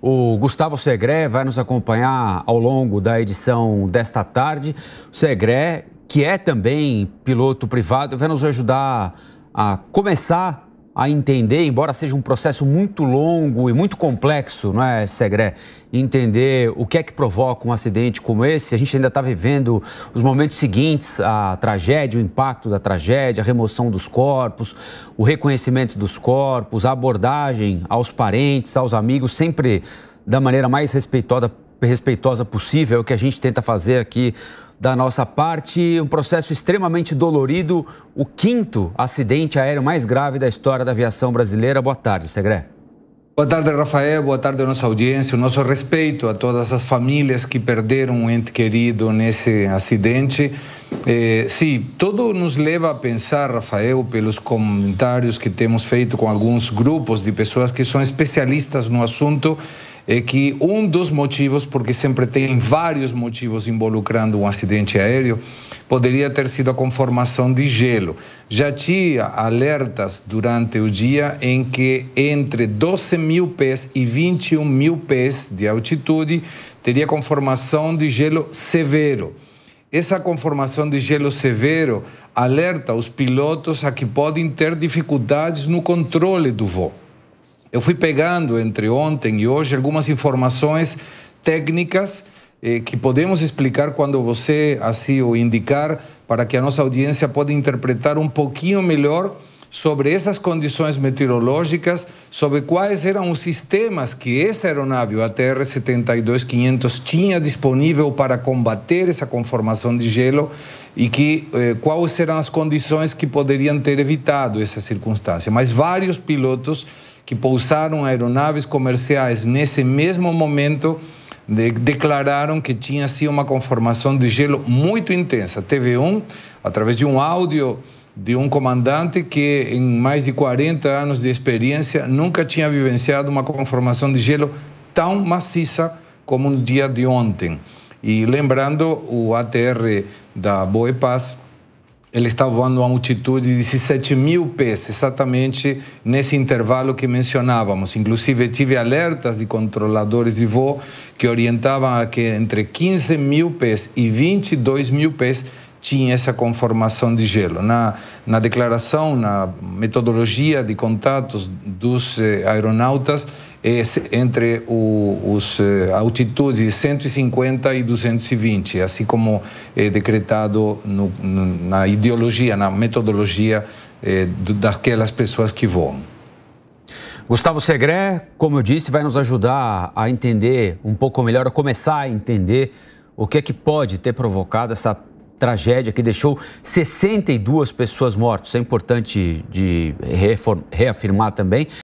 O Gustavo Segré vai nos acompanhar ao longo da edição desta tarde. O Segré, que é também piloto privado, vai nos ajudar a começar a entender, embora seja um processo muito longo e muito complexo, não é, Segre? Entender o que é que provoca um acidente como esse. A gente ainda está vivendo os momentos seguintes, a tragédia, o impacto da tragédia, a remoção dos corpos, o reconhecimento dos corpos, a abordagem aos parentes, aos amigos, sempre da maneira mais respeitosa respeitosa possível, é o que a gente tenta fazer aqui da nossa parte. Um processo extremamente dolorido, o quinto acidente aéreo mais grave da história da aviação brasileira. Boa tarde, Segré. Boa tarde, Rafael. Boa tarde nossa audiência. O nosso respeito a todas as famílias que perderam um ente querido nesse acidente. É, eh, sim, tudo nos leva a pensar, Rafael, pelos comentários que temos feito com alguns grupos de pessoas que são especialistas no assunto é que um dos motivos, porque sempre tem vários motivos involucrando um acidente aéreo, poderia ter sido a conformação de gelo. Já tinha alertas durante o dia em que entre 12 mil pés e 21 mil pés de altitude teria conformação de gelo severo. Essa conformação de gelo severo alerta os pilotos a que podem ter dificuldades no controle do voo. Eu fui pegando entre ontem e hoje algumas informações técnicas eh, que podemos explicar quando você assim o indicar, para que a nossa audiência possa interpretar um pouquinho melhor sobre essas condições meteorológicas, sobre quais eram os sistemas que essa aeronave, a TR-72-500, tinha disponível para combater essa conformação de gelo e que, eh, quais eram as condições que poderiam ter evitado essa circunstância. Mas vários pilotos que pousaram aeronaves comerciais nesse mesmo momento de, declararam que tinha sido uma conformação de gelo muito intensa. TV1 através de um áudio de um comandante que, em mais de 40 anos de experiência, nunca tinha vivenciado uma conformação de gelo tão maciça como no dia de ontem. E lembrando, o ATR da Boa Paz ele está voando a altitude de 17 mil pés, exatamente nesse intervalo que mencionávamos. Inclusive, tive alertas de controladores de voo que orientavam a que entre 15 mil pés e 22 mil pés tinha essa conformação de gelo. Na, na declaração, na metodologia de contatos dos eh, aeronautas, é entre o, os eh, altitudes 150 e 220, assim como é decretado no, na ideologia, na metodologia eh, do, daquelas pessoas que voam. Gustavo Segré, como eu disse, vai nos ajudar a entender um pouco melhor, a começar a entender o que é que pode ter provocado essa tragédia que deixou 62 pessoas mortas. É importante de reafirmar também